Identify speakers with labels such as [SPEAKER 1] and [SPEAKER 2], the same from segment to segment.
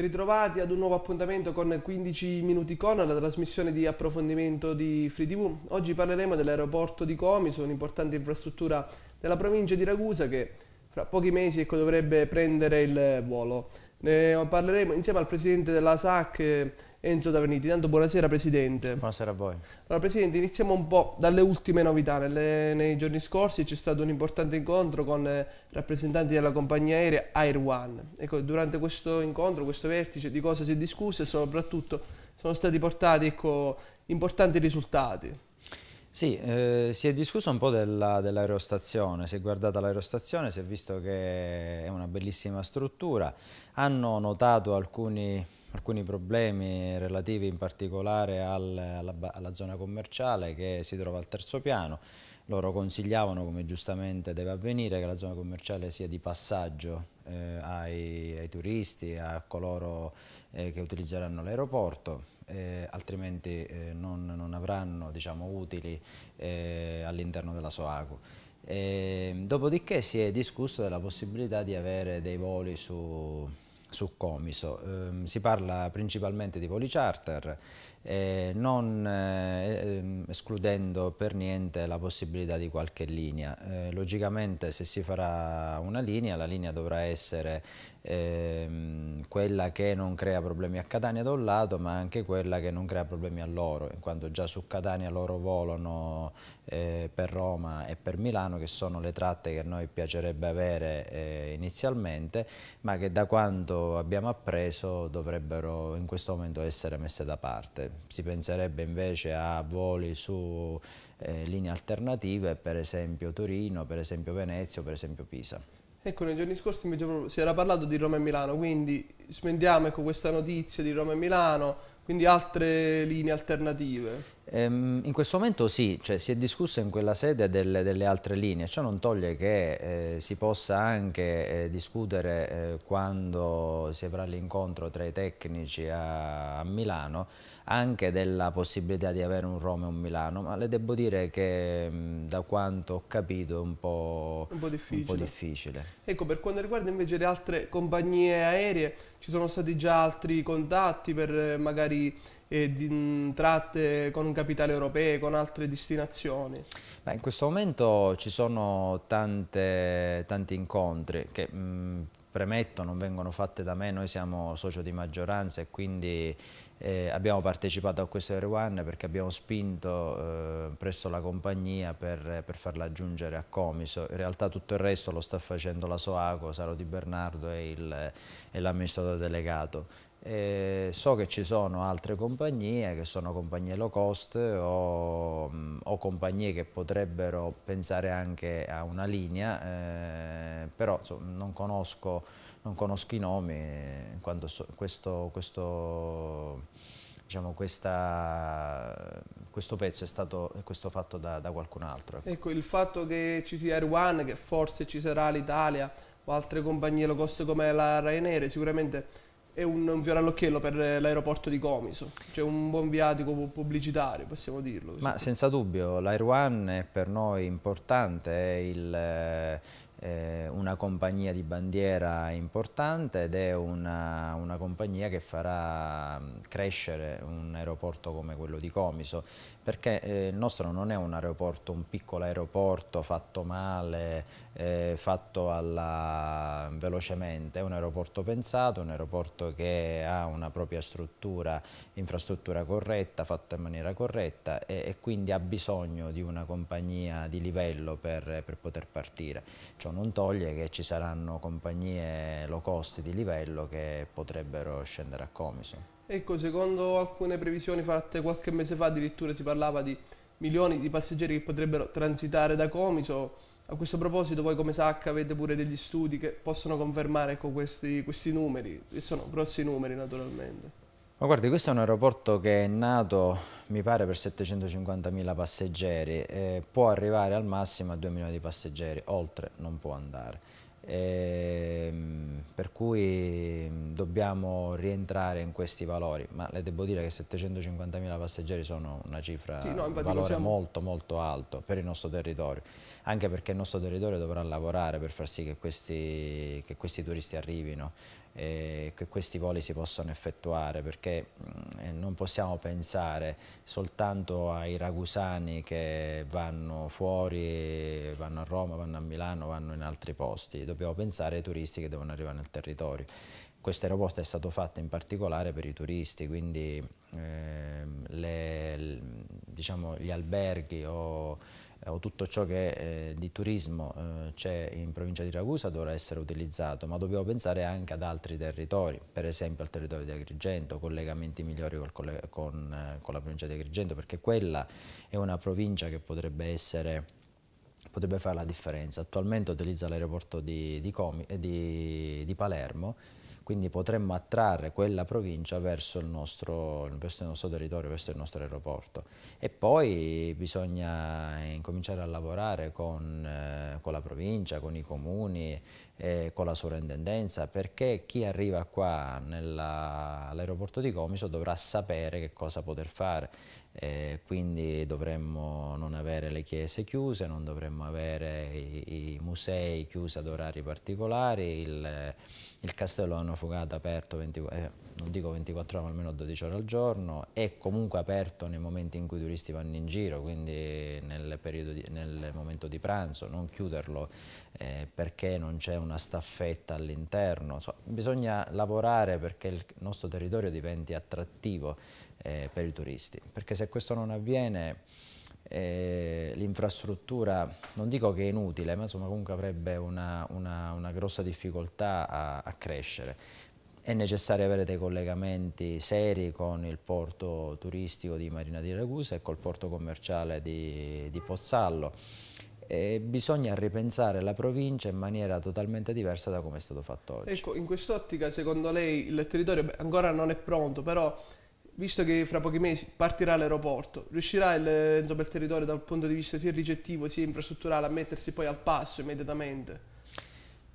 [SPEAKER 1] Ben ritrovati ad un nuovo appuntamento con 15 minuti con la trasmissione di approfondimento di Free TV. Oggi parleremo dell'aeroporto di Comiso, un'importante infrastruttura della provincia di Ragusa che fra pochi mesi ecco, dovrebbe prendere il volo. Ne parleremo insieme al presidente della SAC Enzo Taverniti. Intanto buonasera Presidente. Buonasera a voi. Allora Presidente, iniziamo un po' dalle ultime novità. Nelle, nei giorni scorsi c'è stato un importante incontro con eh, rappresentanti della compagnia aerea Air One. Ecco, durante questo incontro, questo vertice, di cosa si è discusso e soprattutto sono stati portati ecco, importanti risultati.
[SPEAKER 2] Sì, eh, si è discusso un po' dell'aerostazione, dell si è guardata l'aerostazione, si è visto che è una bellissima struttura, hanno notato alcuni, alcuni problemi relativi in particolare al, alla, alla zona commerciale che si trova al terzo piano, loro consigliavano, come giustamente deve avvenire, che la zona commerciale sia di passaggio eh, ai, ai, turisti, a coloro eh, che utilizzeranno l'aeroporto eh, altrimenti eh, non, non, avranno diciamo, utili eh, all'interno della SOACO. Ehm, dopodiché si è discusso della possibilità di avere dei voli su, su Comiso. Ehm, si parla principalmente di voli charter eh, non eh, ehm, escludendo per niente la possibilità di qualche linea. Eh, logicamente se si farà una linea, la linea dovrà essere ehm, quella che non crea problemi a Catania da un lato, ma anche quella che non crea problemi a loro, in quanto già su Catania loro volano eh, per Roma e per Milano, che sono le tratte che a noi piacerebbe avere eh, inizialmente, ma che da quanto abbiamo appreso dovrebbero in questo momento essere messe da parte si penserebbe invece a voli su eh, linee alternative, per esempio Torino, per esempio Venezia o per esempio Pisa.
[SPEAKER 1] Ecco, nei giorni scorsi invece si era parlato di Roma e Milano, quindi spendiamo ecco, questa notizia di Roma e Milano, quindi altre linee alternative.
[SPEAKER 2] Ehm, in questo momento sì, cioè, si è discusso in quella sede delle, delle altre linee, ciò non toglie che eh, si possa anche eh, discutere eh, quando si avrà l'incontro tra i tecnici a, a, Milano anche della possibilità di avere un Roma e un Milano, ma le devo dire che mm, da quanto ho capito è un po', un po, un po' difficile.
[SPEAKER 1] Ecco, per quanto riguarda invece le altre compagnie aeree, ci sono stati già altri contatti per eh, magari e di, mm, tratte con un capitali europee, con altre destinazioni?
[SPEAKER 2] Beh, in questo momento ci sono tante, tanti incontri che mh, mm, premetto non vengono fatte da me, noi siamo socio di maggioranza e quindi eh, abbiamo partecipato a questo Air One perché abbiamo spinto eh, presso la compagnia per, per, farla aggiungere a Comiso. In realtà tutto il resto lo sta facendo la Soaco, Saro Di Bernardo e l'amministratore delegato eh, so che ci sono altre compagnie che sono compagnie low cost o, mm, o compagnie che potrebbero pensare anche a una linea, eh, però insomma, non, conosco, non, conosco, i nomi, in so, questo, questo, diciamo, questa, questo, pezzo è stato questo fatto da, da qualcun altro. Ecco.
[SPEAKER 1] ecco, il fatto che ci sia Air One, che forse ci sarà l'Italia o altre compagnie low cost come la Ryanair, sicuramente è un, un fiore all'occhiello per eh, l'aeroporto di Comiso, cioè un buon viatico pubblicitario, possiamo dirlo. Ma
[SPEAKER 2] senza dubbio, l'Air One è per noi importante, è il, eh, una compagnia di bandiera importante ed è una, una, compagnia che farà crescere un aeroporto come quello di Comiso, perché eh, il nostro non è un aeroporto, un piccolo aeroporto fatto male, eh, fatto alla, velocemente, è un aeroporto pensato, un aeroporto che ha una propria struttura, infrastruttura corretta, fatta in maniera corretta e, e quindi ha bisogno di una compagnia di livello per, per, poter partire. Ciò non toglie che ci saranno compagnie low cost di livello che potrebbero scendere a Comiso.
[SPEAKER 1] Ecco, secondo alcune previsioni fatte qualche mese fa addirittura si parlava di milioni di passeggeri che potrebbero transitare da Comiso a questo proposito, voi come SAC avete pure degli studi che possono confermare ecco, questi, questi, numeri, che sono grossi numeri naturalmente.
[SPEAKER 2] Ma guardi, questo è un aeroporto che è nato, mi pare, per 750.000 passeggeri, eh, può arrivare al massimo a 2 milioni di passeggeri, oltre non può andare. Ehm, per cui mm, dobbiamo rientrare in questi valori, ma le devo dire che 750.000 passeggeri sono una cifra, sì, no, un valore siamo... molto molto alto per il nostro territorio, anche perché il nostro territorio dovrà lavorare per far sì che questi, che questi turisti arrivino eh, che questi voli si possano effettuare perché mm, eh, non possiamo pensare soltanto ai ragusani che vanno fuori, vanno a Roma, vanno a Milano, vanno in altri posti, dobbiamo pensare ai turisti che devono arrivare nel territorio. Questo aeroporto è stato fatto in particolare per i turisti, quindi eh, le, diciamo, gli alberghi o o tutto ciò che eh, di turismo eh, c'è in provincia di Ragusa dovrà essere utilizzato, ma dobbiamo pensare anche ad altri territori, per esempio al territorio di Agrigento, collegamenti migliori con, con, eh, con la provincia di Agrigento, perché quella è una provincia che potrebbe essere potrebbe fare la differenza. Attualmente utilizza l'aeroporto di, di, di, di Palermo quindi potremmo attrarre quella provincia verso il, nostro, verso il nostro, territorio, verso il nostro aeroporto. E poi bisogna incominciare a lavorare con, eh, con la provincia, con i comuni, eh, con la sovrintendenza, perché chi arriva qua all'aeroporto di Comiso dovrà sapere che cosa poter fare. Eh, quindi dovremmo non avere le chiese chiuse, non dovremmo avere i, i musei chiusi ad orari particolari, il, il castello hanno fugato aperto, 20, eh, non dico 24 ore, ma almeno 12 ore al giorno, è comunque aperto nei momenti in cui i turisti vanno in giro, quindi nel, di, nel momento di pranzo, non chiuderlo eh, perché non c'è una staffetta all'interno, so, bisogna lavorare perché il nostro territorio diventi attrattivo eh, per i turisti, perché se questo non avviene eh, l'infrastruttura, non dico che è inutile, ma insomma comunque avrebbe una, una, una grossa difficoltà a, a crescere è necessario avere dei collegamenti seri con il porto turistico di Marina di Ragusa e col porto commerciale di, di Pozzallo. E bisogna ripensare la provincia in maniera totalmente diversa da come è stato fatto oggi.
[SPEAKER 1] Ecco, in quest'ottica secondo lei il territorio beh, ancora non è pronto, però visto che fra pochi mesi partirà l'aeroporto, riuscirà il, eh, insomma, il territorio dal punto di vista sia ricettivo sia infrastrutturale a mettersi poi al passo immediatamente?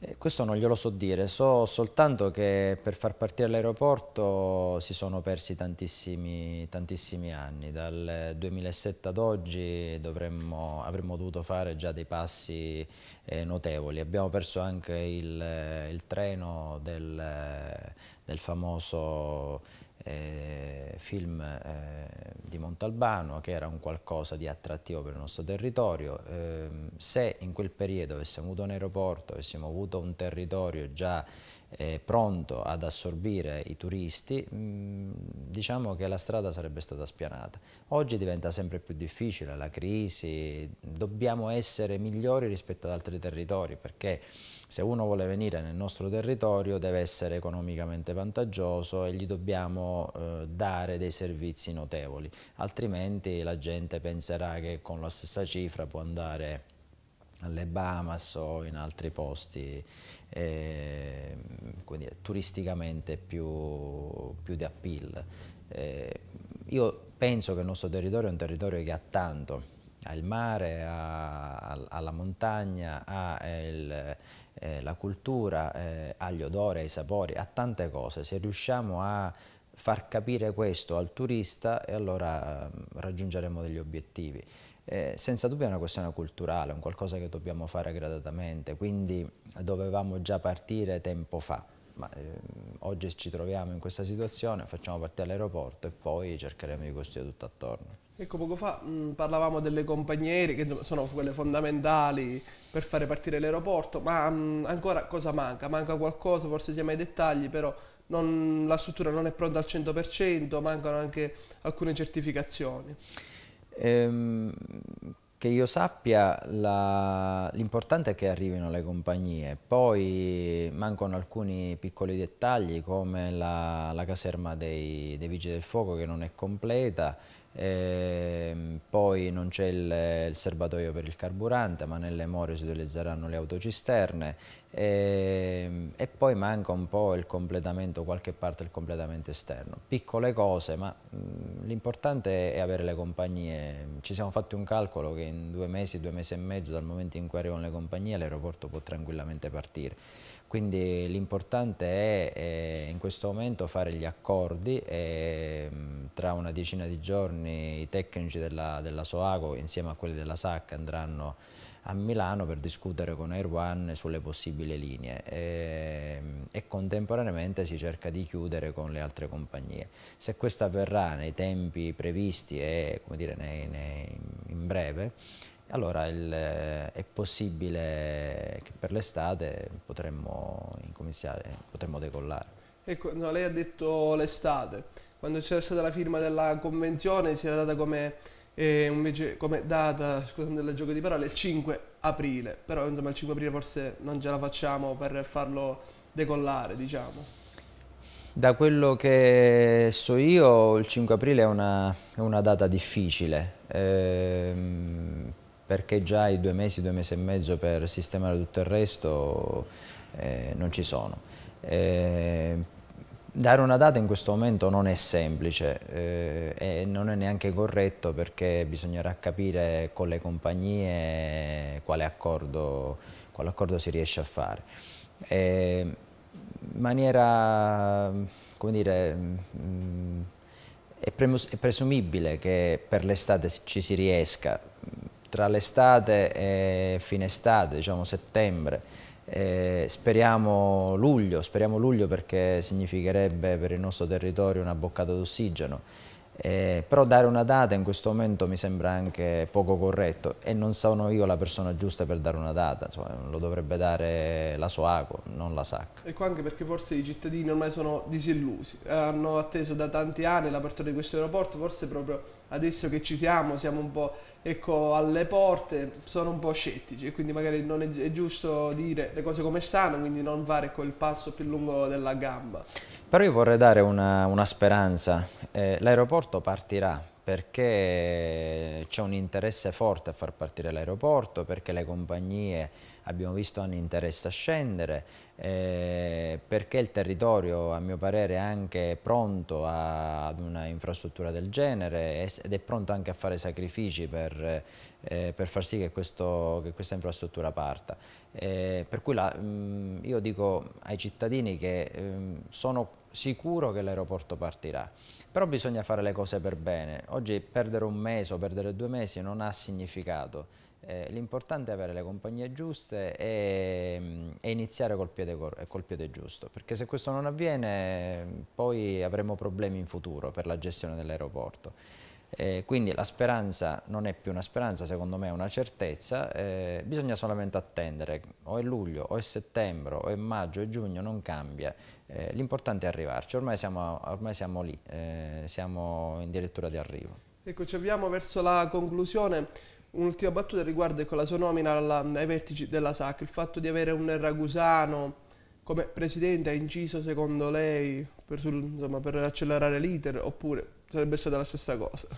[SPEAKER 2] Eh, questo non glielo so dire, so soltanto che per far partire l'aeroporto si sono persi tantissimi, tantissimi, anni, dal 2007 ad oggi dovremmo, avremmo dovuto fare già dei passi eh, notevoli, abbiamo perso anche il, eh, il treno del, eh, del famoso eh, film eh, di Montalbano che era un qualcosa di attrattivo per il nostro territorio. Eh, se in quel periodo avessimo avuto un aeroporto, avessimo avuto un territorio già eh, pronto ad assorbire i turisti, mh, mm, diciamo che la strada sarebbe stata spianata. Oggi diventa sempre più difficile la crisi, dobbiamo essere migliori rispetto ad altri territori perché se uno vuole venire nel nostro territorio deve essere economicamente vantaggioso e gli dobbiamo eh, dare dei servizi notevoli, altrimenti la gente penserà che con la stessa cifra può andare alle Bahamas o in altri posti, eh, quindi turisticamente più, più di appeal. Eh, io penso che il nostro territorio è un territorio che ha tanto, ha il mare, ha, ha, la montagna, ha il, eh, la cultura, eh, ha gli odori, ha i sapori, ha tante cose. Se riusciamo a far capire questo al turista, allora ehm, raggiungeremo degli obiettivi. Eh, senza dubbio è una questione culturale, è un qualcosa che dobbiamo fare gradatamente, quindi dovevamo già partire tempo fa, ma eh, oggi ci troviamo in questa situazione, facciamo partire all'aeroporto e poi cercheremo di costruire tutto attorno.
[SPEAKER 1] Ecco, poco fa mh, parlavamo delle compagnie aeree che sono quelle fondamentali per fare partire l'aeroporto, ma mh, ancora cosa manca? Manca qualcosa, forse siamo ai dettagli, però non, la struttura non è pronta al 100%, mancano anche alcune certificazioni.
[SPEAKER 2] Um. Che io sappia, l'importante è che arrivino le compagnie, poi mancano alcuni piccoli dettagli come la, la caserma dei, dei Vigili del Fuoco che non è completa, ehm, poi non c'è il, il, serbatoio per il carburante ma nelle more si utilizzeranno le autocisterne e, ehm, e, poi manca un po' il completamento, qualche parte del completamento esterno piccole cose ma l'importante è avere le compagnie ci siamo fatti un calcolo che in due mesi, due mesi e mezzo dal momento in cui arrivano le compagnie l'aeroporto può tranquillamente partire. Quindi l'importante è, è, eh, in questo momento fare gli accordi e ehm, tra una decina di giorni i tecnici della, della Soago insieme a quelli della SAC andranno a Milano per discutere con Air One sulle possibili linee e, ehm, e, contemporaneamente si cerca di chiudere con le altre compagnie. Se questo avverrà nei tempi previsti e dire, nei, nei, in breve allora il, eh, è possibile che per l'estate potremmo incominciare, potremmo decollare.
[SPEAKER 1] Ecco, no, lei ha detto l'estate, quando c'era stata la firma della convenzione si era data come, eh, invece, come data, scusate il gioco di parole, il 5 aprile, però insomma il 5 aprile forse non ce la facciamo per farlo decollare, diciamo.
[SPEAKER 2] Da quello che so io il 5 aprile è una, è una data difficile. Ehm perché già i due mesi, due mesi e mezzo per sistemare tutto il resto eh, non ci sono. Eh, dare una data in questo momento non è semplice eh, e non è neanche corretto perché bisognerà capire con le compagnie quale accordo, quale accordo si riesce a fare. Eh, in maniera, come dire, mh, mm, è, presumibile che per l'estate ci si riesca, tra l'estate e fine estate, diciamo settembre, eh, speriamo, luglio, speriamo luglio, perché significherebbe per il nostro territorio una boccata d'ossigeno, eh, però dare una data in questo momento mi sembra anche poco corretto e non sono io la persona giusta per dare una data, insomma, lo dovrebbe dare la SOACO, non la SAC.
[SPEAKER 1] E qua anche perché forse i cittadini ormai sono disillusi, hanno atteso da tanti anni l'apertura di questo aeroporto, forse proprio adesso che ci siamo, siamo un po' ecco, alle porte, sono un po' scettici e quindi magari non è, è, giusto dire le cose come stanno, quindi non fare quel passo più
[SPEAKER 2] lungo della gamba. Però io vorrei dare una, una speranza, eh, l'aeroporto partirà perché c'è un interesse forte a far partire l'aeroporto, perché le compagnie abbiamo visto interesse a scendere, eh, perché il territorio a mio parere è anche pronto a, ad una infrastruttura del genere ed è pronto anche a fare sacrifici per, eh, per far sì che, questo, che, questa infrastruttura parta. Eh, per cui la, mh, mm, io dico ai cittadini che mh, mm, sono sicuro che l'aeroporto partirà, però bisogna fare le cose per bene. Oggi perdere un mese o perdere due mesi non ha significato. Eh, l'importante è avere le compagnie giuste e, mm, e iniziare col piede, col piede, giusto, perché se questo non avviene poi avremo problemi in futuro per la gestione dell'aeroporto. Eh, quindi la speranza non è più una speranza, secondo me è una certezza, eh, bisogna solamente attendere, o è luglio, o è settembre, o è maggio, o è giugno, non cambia, eh, l'importante è arrivarci, ormai siamo, ormai siamo lì, eh, siamo in dirittura di arrivo.
[SPEAKER 1] Ecco, ci avviamo verso la conclusione un'ultima battuta riguardo con la sua nomina alla, ai vertici della SAC, il fatto di avere un ragusano come presidente ha inciso secondo lei per, insomma, per accelerare l'iter oppure sarebbe stata la
[SPEAKER 2] stessa cosa?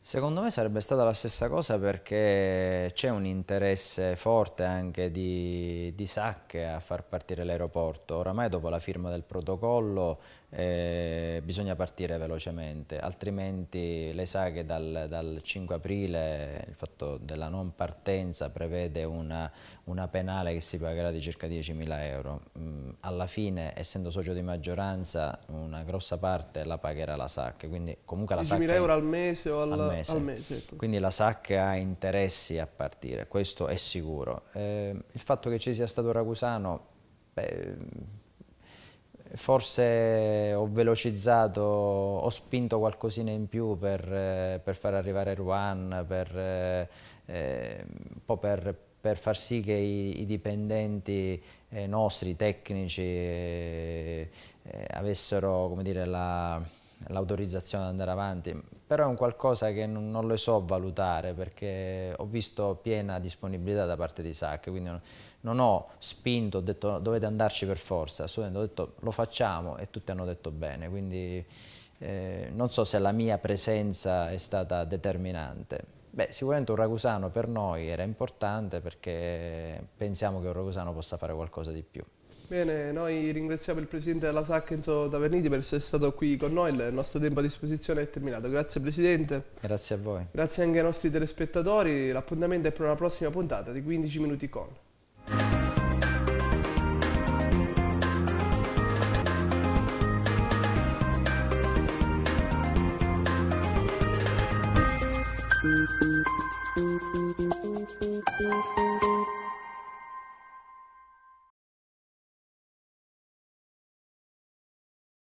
[SPEAKER 2] Secondo me sarebbe stata la stessa cosa perché c'è un interesse forte anche di, di SAC a far partire l'aeroporto. Oramai dopo la firma del protocollo eh, bisogna partire velocemente, altrimenti le saghe dal, dal, 5 aprile, il fatto della non partenza prevede una, una penale che si pagherà di circa 10.000 euro. Mm, alla fine, essendo socio di maggioranza, una grossa parte la pagherà la SAC. Quindi comunque la 10.000 SAC euro al
[SPEAKER 1] mese o al, al mese. Al mese ecco.
[SPEAKER 2] Quindi la SAC ha interessi a partire, questo è sicuro. Eh, il fatto che ci sia stato Ragusano, beh, Forse ho velocizzato, ho spinto qualcosina in più per, eh, per far arrivare Ruan, per, eh, eh, un po' per, per far sì che i, i dipendenti eh, nostri, tecnici, eh, avessero come dire, la l'autorizzazione ad andare avanti, però è un qualcosa che non, non, lo so valutare perché ho visto piena disponibilità da parte di SAC, quindi non, non ho spinto, ho detto dovete andarci per forza, assolutamente ho detto lo facciamo e tutti hanno detto bene, quindi eh, non so se la mia presenza è stata determinante. Beh, sicuramente un ragusano per noi era importante perché pensiamo che un ragusano possa fare qualcosa di più.
[SPEAKER 1] Bene, noi ringraziamo il Presidente della SAC Enzo Taverniti per essere stato qui con noi, il nostro tempo a disposizione è terminato. Grazie Presidente.
[SPEAKER 2] Grazie a voi.
[SPEAKER 1] Grazie anche ai nostri telespettatori, l'appuntamento è per una prossima puntata di 15 minuti con.